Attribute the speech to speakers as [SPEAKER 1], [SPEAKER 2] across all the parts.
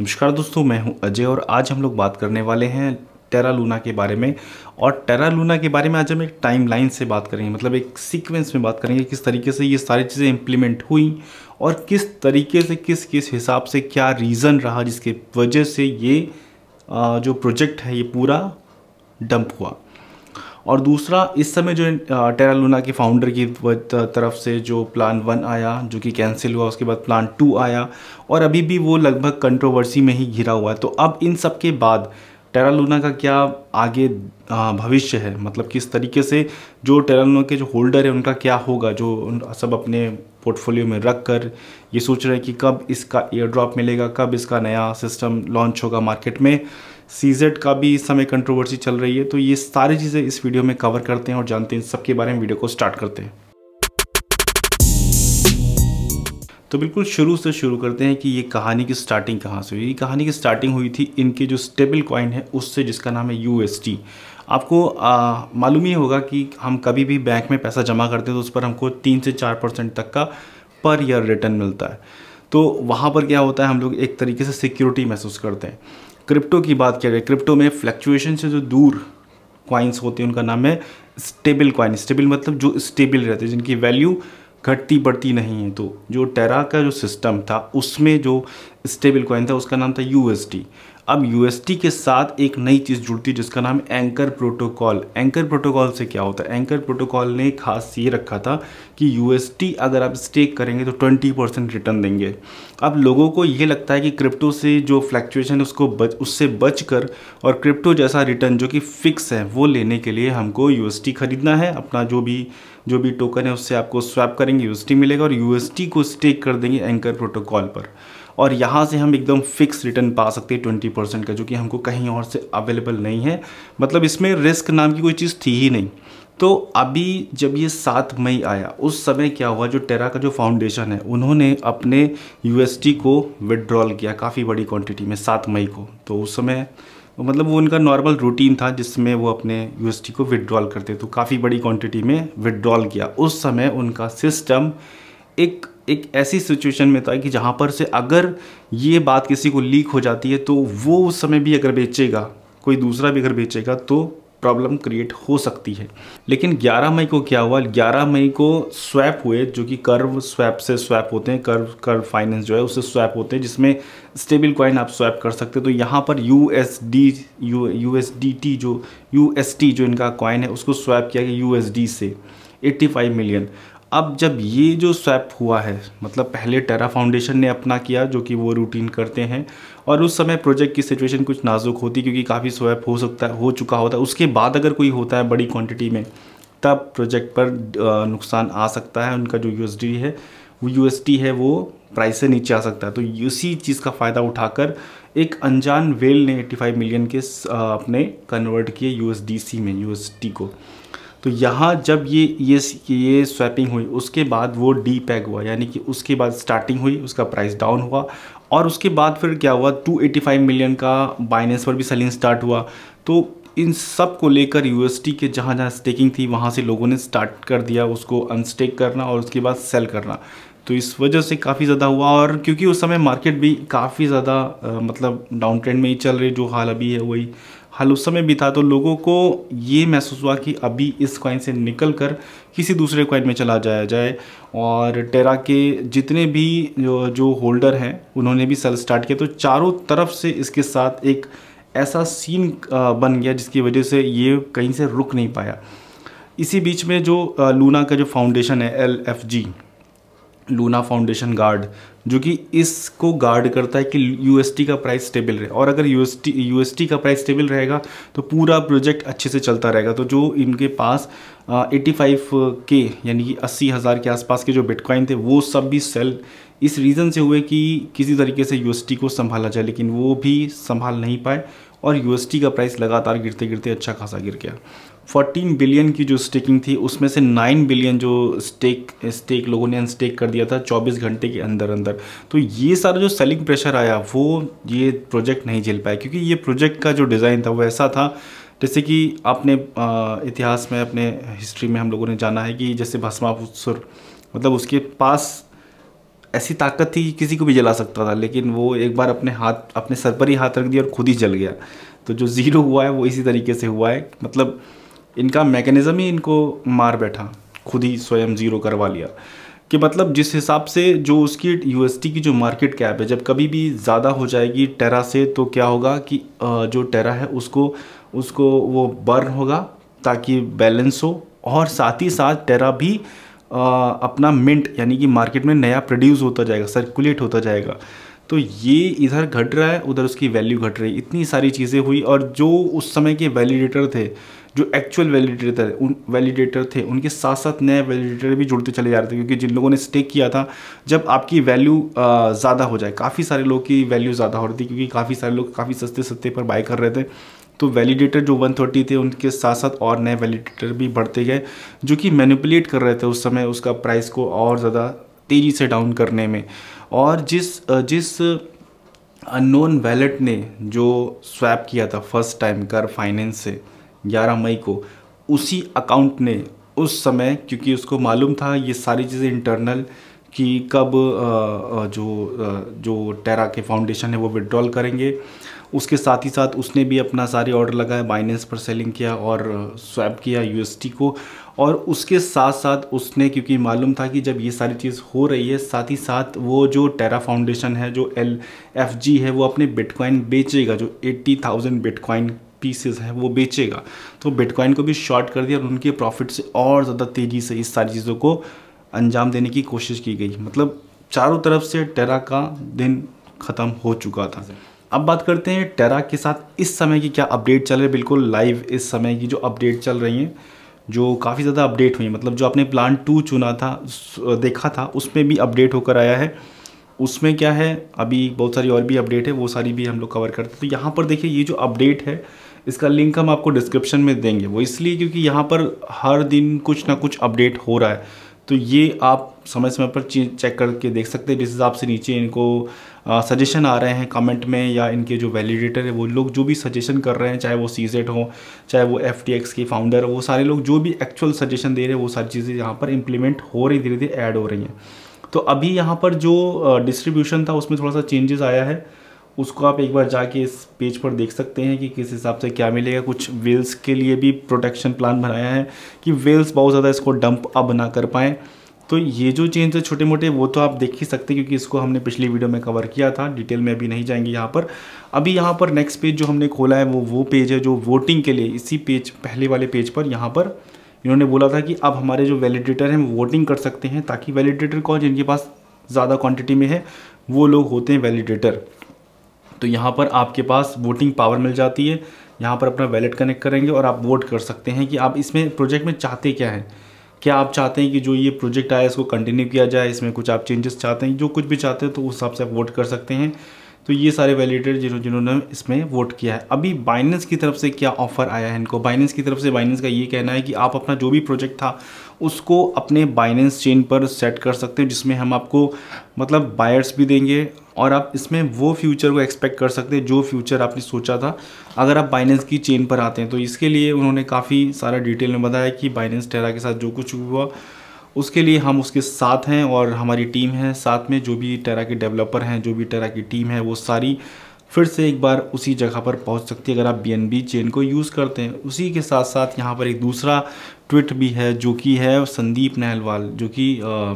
[SPEAKER 1] नमस्कार दोस्तों मैं हूं अजय और आज हम लोग बात करने वाले हैं टेरा लूना के बारे में और टेरा लूना के बारे में आज हम एक टाइम लाइन से बात करेंगे मतलब एक सीक्वेंस में बात करेंगे किस तरीके से ये सारी चीज़ें इम्प्लीमेंट हुई और किस तरीके से किस किस हिसाब से क्या रीज़न रहा जिसके वजह से ये जो प्रोजेक्ट है ये पूरा डंप हुआ और दूसरा इस समय जो टेरा लूना के फाउंडर की तरफ से जो प्लान वन आया जो कि कैंसिल हुआ उसके बाद प्लान टू आया और अभी भी वो लगभग कंट्रोवर्सी में ही घिरा हुआ है तो अब इन सब के बाद टेरा लूना का क्या आगे भविष्य है मतलब किस तरीके से जो टेरा लूना के जो होल्डर है उनका क्या होगा जो सब अपने पोर्टफोलियो में रख कर ये सोच रहे हैं कि कब इसका एयर ड्रॉप मिलेगा कब इसका नया सिस्टम लॉन्च होगा मार्केट में सीजेड का भी इस समय कंट्रोवर्सी चल रही है तो ये सारी चीज़ें इस वीडियो में कवर करते हैं और जानते हैं सबके बारे में वीडियो को स्टार्ट करते हैं तो बिल्कुल शुरू से शुरू करते हैं कि ये कहानी की स्टार्टिंग कहाँ से हुई ये कहानी की स्टार्टिंग हुई थी इनके जो स्टेबल कॉइन है उससे जिसका नाम है यू आपको मालूम ही होगा कि हम कभी भी बैंक में पैसा जमा करते हैं तो उस पर हमको तीन से चार परसेंट तक का पर ईयर रिटर्न मिलता है तो वहाँ पर क्या होता है हम लोग एक तरीके से सिक्योरिटी महसूस करते हैं क्रिप्टो की बात किया जाए क्रिप्टो में फ्लैक्चुएशन से जो दूर कॉइन्स होते हैं उनका नाम है स्टेबल कॉइन स्टेबल मतलब जो स्टेबल रहते हैं जिनकी वैल्यू घटती बढ़ती नहीं है तो जो टेरा का जो सिस्टम था उसमें जो स्टेबल कॉइन था उसका नाम था यू अब यू के साथ एक नई चीज़ जुड़ती है जिसका नाम एंकर प्रोटोकॉल एंकर प्रोटोकॉल से क्या होता है एंकर प्रोटोकॉल ने खास ये रखा था कि यू अगर आप स्टेक करेंगे तो 20 परसेंट रिटर्न देंगे अब लोगों को ये लगता है कि क्रिप्टो से जो फ्लैक्चुएशन है उसको बच उससे बच कर और क्रिप्टो जैसा रिटर्न जो कि फ़िक्स है वो लेने के लिए हमको यू ख़रीदना है अपना जो भी जो भी टोकन है उससे आपको स्वैप करेंगे यू मिलेगा और यू को स्टेक कर देंगे एंकर प्रोटोकॉल पर और यहाँ से हम एकदम फिक्स रिटर्न पा सकते हैं ट्वेंटी परसेंट का जो कि हमको कहीं और से अवेलेबल नहीं है मतलब इसमें रिस्क नाम की कोई चीज़ थी ही नहीं तो अभी जब ये सात मई आया उस समय क्या हुआ जो टेरा का जो फाउंडेशन है उन्होंने अपने यू को विड्रॉल किया काफ़ी बड़ी क्वान्टिटी में सात मई को तो उस समय मतलब वो उनका नॉर्मल रूटीन था जिसमें वो अपने यू को विड्रॉल करते तो काफ़ी बड़ी क्वांटिटी में विड्रॉल किया उस समय उनका सिस्टम एक एक ऐसी सिचुएशन में था कि जहाँ पर से अगर ये बात किसी को लीक हो जाती है तो वो उस समय भी अगर बेचेगा कोई दूसरा भी अगर बेचेगा तो प्रॉब्लम क्रिएट हो सकती है लेकिन 11 मई को क्या हुआ 11 मई को स्वैप हुए जो कि कर्व स्वैप से स्वैप होते हैं कर्व कर्व फाइनेंस जो है उससे स्वैप होते हैं जिसमें स्टेबल कॉइन आप स्वैप कर सकते हैं तो यहाँ पर U S D U U S D T जो यू एस टी जो इनका कॉइन है उसको स्वैप किया गया यू एस डी से 85 मिलियन अब जब ये जो स्वैप हुआ है मतलब पहले टेरा फाउंडेशन ने अपना किया जो कि वो रूटीन करते हैं और उस समय प्रोजेक्ट की सिचुएशन कुछ नाजुक होती क्योंकि काफ़ी स्वैप हो सकता है हो चुका होता है उसके बाद अगर कोई होता है बड़ी क्वांटिटी में तब प्रोजेक्ट पर नुकसान आ सकता है उनका जो यू है वो यू है वो प्राइस से नीचे आ सकता है तो इसी चीज़ का फ़ायदा उठाकर एक अनजान वेल ने 85 मिलियन के अपने कन्वर्ट किए यू में यू को तो यहाँ जब ये ये ये स्वैपिंग हुई उसके बाद वो डी पैक हुआ यानी कि उसके बाद स्टार्टिंग हुई उसका प्राइस डाउन हुआ और उसके बाद फिर क्या हुआ 285 मिलियन का बाइनेंस पर भी सेलिंग स्टार्ट हुआ तो इन सब को लेकर यू के जहाँ जहाँ स्टेकिंग थी वहाँ से लोगों ने स्टार्ट कर दिया उसको अनस्टेक करना और उसके बाद सेल करना तो इस वजह से काफ़ी ज़्यादा हुआ और क्योंकि उस समय मार्केट भी काफ़ी ज़्यादा मतलब डाउन ट्रेंड में ही चल रही जो हाल अभी है वही हाल उस समय भी था तो लोगों को ये महसूस हुआ कि अभी इस कॉइन से निकल कर किसी दूसरे कॉइन में चला जाया जाए और टेरा के जितने भी जो, जो होल्डर हैं उन्होंने भी सेल स्टार्ट किया तो चारों तरफ से इसके साथ एक ऐसा सीन बन गया जिसकी वजह से ये कहीं से रुक नहीं पाया इसी बीच में जो लूना का जो फाउंडेशन है L F G Luna foundation guard जो कि इसको गार्ड करता है कि यू का प्राइस स्टेबल रहे और अगर यू एस का प्राइस स्टेबल रहेगा तो पूरा प्रोजेक्ट अच्छे से चलता रहेगा तो जो इनके पास एट्टी फाइव के यानी कि अस्सी हज़ार के आसपास के जो बिटकॉइन थे वो सब भी सेल इस रीज़न से हुए कि किसी तरीके से यू को संभाला जाए लेकिन वो भी संभाल नहीं पाए और यूएसटी का प्राइस लगातार गिरते गिरते अच्छा खासा गिर गया 14 बिलियन की जो स्टेकिंग थी उसमें से 9 बिलियन जो स्टेक स्टेक लोगों ने अनस्टेक कर दिया था 24 घंटे के अंदर अंदर तो ये सारा जो सेलिंग प्रेशर आया वो ये प्रोजेक्ट नहीं झेल पाया क्योंकि ये प्रोजेक्ट का जो डिज़ाइन था वो ऐसा था जैसे कि आपने इतिहास में अपने हिस्ट्री में हम लोगों ने जाना है कि जैसे भस्मापुर मतलब उसके पास ऐसी ताकत थी कि किसी को भी जला सकता था लेकिन वो एक बार अपने हाथ अपने सर पर ही हाथ रख दिया और खुद ही जल गया तो जो ज़ीरो हुआ है वो इसी तरीके से हुआ है मतलब इनका मैकेनिज़्म ही इनको मार बैठा खुद ही स्वयं ज़ीरो करवा लिया कि मतलब जिस हिसाब से जो उसकी यू की जो मार्केट कैप है जब कभी भी ज़्यादा हो जाएगी टेरा से तो क्या होगा कि जो टेरा है उसको उसको वो बर्न होगा ताकि बैलेंस हो और साथ ही साथ टेरा भी अपना मिंट यानी कि मार्केट में नया प्रोड्यूस होता जाएगा सर्कुलेट होता जाएगा तो ये इधर घट रहा है उधर उसकी वैल्यू घट रही इतनी सारी चीज़ें हुई और जो उस समय के वैलिडेटर थे जो एक्चुअल वैलिडेटर उन वैलिडेटर थे उनके साथ साथ नए वैलिडेटर भी जुड़ते चले जा रहे थे क्योंकि जिन लोगों ने स्टेक किया था जब आपकी वैल्यू ज़्यादा हो जाए काफ़ी सारे लोग की वैल्यू ज़्यादा हो रही थी क्योंकि काफ़ी सारे लोग काफ़ी सस्ते सस्ते पर बाय कर रहे थे तो वैलिडेटर जो 130 थे उनके साथ साथ और नए वैलिडेटर भी बढ़ते गए जो कि मैनिपुलेट कर रहे थे उस समय उसका प्राइस को और ज़्यादा तेज़ी से डाउन करने में और जिस जिस अननोन वैलेट ने जो स्वैप किया था फर्स्ट टाइम कर फाइनेंस से 11 मई को उसी अकाउंट ने उस समय क्योंकि उसको मालूम था ये सारी चीज़ें इंटरनल कि कब जो जो टेरा के फाउंडेशन है वो विड्रॉल करेंगे उसके साथ ही साथ उसने भी अपना सारे ऑर्डर लगाया बाइनेंस पर सेलिंग किया और स्वैप किया यू को और उसके साथ साथ उसने क्योंकि मालूम था कि जब ये सारी चीज़ हो रही है साथ ही साथ वो जो टेरा फाउंडेशन है जो एल एफ जी है वो अपने बिटकॉइन बेचेगा जो एट्टी थाउजेंड बिटकॉइन पीसेस है वो बेचेगा तो बिटकॉइन को भी शॉर्ट कर दिया और उनके प्रॉफिट से और ज़्यादा तेज़ी से इस सारी चीज़ों को अंजाम देने की कोशिश की गई मतलब चारों तरफ से टेरा का दिन ख़त्म हो चुका था अब बात करते हैं टेरा के साथ इस समय की क्या अपडेट चल रही है बिल्कुल लाइव इस समय की जो अपडेट चल रही हैं जो काफ़ी ज़्यादा अपडेट हुई मतलब जो आपने प्लान टू चुना था देखा था उसमें भी अपडेट होकर आया है उसमें क्या है अभी बहुत सारी और भी अपडेट है वो सारी भी हम लोग कवर करते हैं तो यहाँ पर देखिए ये जो अपडेट है इसका लिंक हम आपको डिस्क्रिप्शन में देंगे वो इसलिए क्योंकि यहाँ पर हर दिन कुछ ना कुछ अपडेट हो रहा है तो ये आप समय समय पर चेक करके देख सकते हैं जिस हिसाब से नीचे इनको सजेशन आ रहे हैं कमेंट में या इनके जो वैलिडेटर है वो लोग जो भी सजेशन कर रहे हैं चाहे वो सी जेड हो चाहे वो एफ टी एक्स के फाउंडर वो सारे लोग जो भी एक्चुअल सजेशन दे रहे हैं वो सारी चीज़ें यहाँ पर इम्प्लीमेंट हो रही धीरे धीरे ऐड हो रही हैं तो अभी यहाँ पर जो डिस्ट्रीब्यूशन था उसमें थोड़ा सा चेंजेस आया है उसको आप एक बार जाके इस पेज पर देख सकते हैं कि किस हिसाब से क्या मिलेगा कुछ वेल्स के लिए भी प्रोटेक्शन प्लान बनाया है कि वेल्स बहुत ज़्यादा इसको डंप अब ना कर पाएँ तो ये जो चेंज है छोटे मोटे वो तो आप देख ही सकते हैं क्योंकि इसको हमने पिछली वीडियो में कवर किया था डिटेल में अभी नहीं जाएंगे यहाँ पर अभी यहाँ पर नेक्स्ट पेज जो हमने खोला है वो वो पेज है जो वोटिंग के लिए इसी पेज पहले वाले पेज पर यहाँ पर इन्होंने बोला था कि अब हमारे जो वैलिडेटर हैं वोटिंग कर सकते हैं ताकि वैलिडेटर कौन जिनके पास ज़्यादा क्वान्टिटी में है वो लोग होते हैं वैलिडेटर तो यहाँ पर आपके पास वोटिंग पावर मिल जाती है यहाँ पर अपना वैलेट कनेक्ट करेंगे और आप वोट कर सकते हैं कि आप इसमें प्रोजेक्ट में चाहते क्या हैं क्या आप चाहते हैं कि जो ये प्रोजेक्ट आया इसको कंटिन्यू किया जाए इसमें कुछ आप चेंजेस चाहते हैं जो कुछ भी चाहते हैं तो उस हिसाब से आप वोट कर सकते हैं तो ये सारे वैलिडेटर जिन्हों जिन्होंने इसमें वोट किया है अभी बाइनेंस की तरफ से क्या ऑफर आया है इनको बाइनेंस की तरफ से बाइनेंस का ये कहना है कि आप अपना जो भी प्रोजेक्ट था उसको अपने बाइनेंस चेन पर सेट कर सकते हैं जिसमें हम आपको मतलब बायर्स भी देंगे और आप इसमें वो फ्यूचर को एक्सपेक्ट कर सकते हैं जो फ्यूचर आपने सोचा था अगर आप बाइनेंस की चेन पर आते हैं तो इसके लिए उन्होंने काफ़ी सारा डिटेल में बताया कि बाइनेंस टेरा के साथ जो कुछ हुआ उसके लिए हम उसके साथ हैं और हमारी टीम है साथ में जो भी टेरा के डेवलपर हैं जो भी टेरा की टीम है वो सारी फिर से एक बार उसी जगह पर पहुंच सकती है अगर आप बी चेन को यूज़ करते हैं उसी के साथ साथ यहाँ पर एक दूसरा ट्वीट भी है जो कि है संदीप नहलवाल जो कि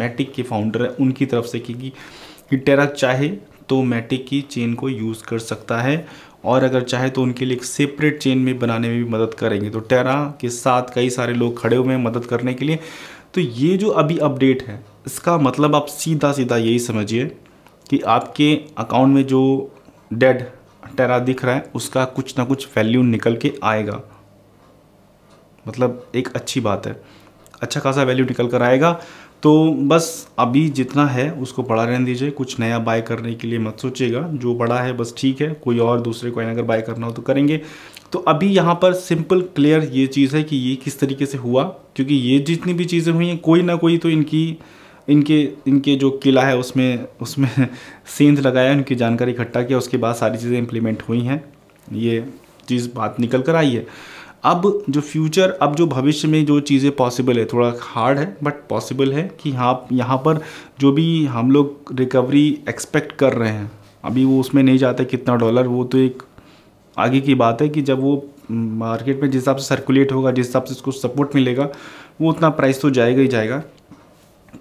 [SPEAKER 1] मैटिक के फाउंडर है उनकी तरफ से कि, कि टेरा चाहे तो मैटिक की चेन को यूज़ कर सकता है और अगर चाहे तो उनके लिए एक सेपरेट चेन में बनाने में भी मदद करेंगे तो टेरा के साथ कई सारे लोग खड़े हुए हैं मदद करने के लिए तो ये जो अभी अपडेट है इसका मतलब आप सीधा सीधा यही समझिए कि आपके अकाउंट में जो डेड टेरा दिख रहा है उसका कुछ ना कुछ वैल्यू निकल के आएगा मतलब एक अच्छी बात है अच्छा खासा वैल्यू निकल कर आएगा तो बस अभी जितना है उसको पड़ा रहने दीजिए कुछ नया बाय करने के लिए मत सोचिएगा जो बड़ा है बस ठीक है कोई और दूसरे कोइन अगर बाय करना हो तो करेंगे तो अभी यहाँ पर सिंपल क्लियर ये चीज़ है कि ये किस तरीके से हुआ क्योंकि ये जितनी भी चीज़ें हुई हैं कोई ना कोई तो इनकी इनके इनके जो किला है उसमें उसमें सेंध लगाया उनकी जानकारी इकट्ठा किया उसके बाद सारी चीज़ें इम्प्लीमेंट हुई हैं ये चीज़ बात निकल कर आई है अब जो फ्यूचर अब जो भविष्य में जो चीज़ें पॉसिबल है थोड़ा हार्ड है बट पॉसिबल है कि हाँ यहाँ पर जो भी हम लोग रिकवरी एक्सपेक्ट कर रहे हैं अभी वो उसमें नहीं जाता कितना डॉलर वो तो एक आगे की बात है कि जब वो मार्केट में जिस हिसाब से सर्कुलेट होगा जिस हिसाब से उसको सपोर्ट मिलेगा वो उतना प्राइस तो जाएगा ही जाएगा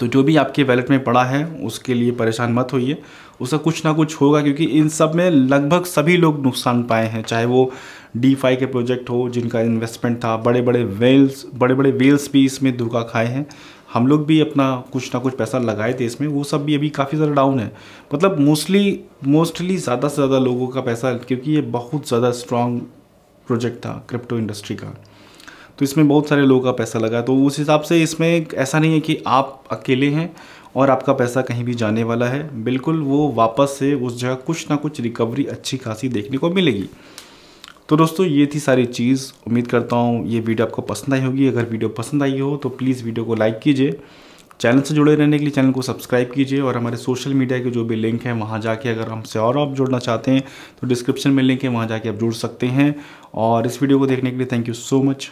[SPEAKER 1] तो जो भी आपके वैलेट में पड़ा है उसके लिए परेशान मत होइए उसका कुछ ना कुछ होगा क्योंकि इन सब में लगभग सभी लोग नुकसान पाए हैं चाहे वो डी फाई के प्रोजेक्ट हो जिनका इन्वेस्टमेंट था बड़े बड़े वेल्स बड़े बड़े वेल्स भी इसमें धोखा खाए हैं हम लोग भी अपना कुछ ना कुछ पैसा लगाए थे इसमें वो सब भी अभी काफ़ी ज़्यादा डाउन है मतलब मोस्टली मोस्टली ज़्यादा से ज़्यादा लोगों का पैसा क्योंकि ये बहुत ज़्यादा स्ट्रॉन्ग प्रोजेक्ट था क्रिप्टो इंडस्ट्री का तो इसमें बहुत सारे लोगों का पैसा लगा तो उस हिसाब से इसमें ऐसा नहीं है कि आप अकेले हैं और आपका पैसा कहीं भी जाने वाला है बिल्कुल वो वापस से उस जगह कुछ ना कुछ रिकवरी अच्छी खासी देखने को मिलेगी तो दोस्तों ये थी सारी चीज़ उम्मीद करता हूँ ये वीडियो आपको पसंद आई होगी अगर वीडियो पसंद आई हो तो प्लीज़ वीडियो को लाइक कीजिए चैनल से जुड़े रहने के लिए चैनल को सब्सक्राइब कीजिए और हमारे सोशल मीडिया के जो भी लिंक हैं वहाँ जाके अगर हमसे और आप जुड़ना चाहते हैं तो डिस्क्रिप्शन में लिंक है वहाँ जाके आप जुड़ सकते हैं और इस वीडियो को देखने के लिए थैंक यू सो मच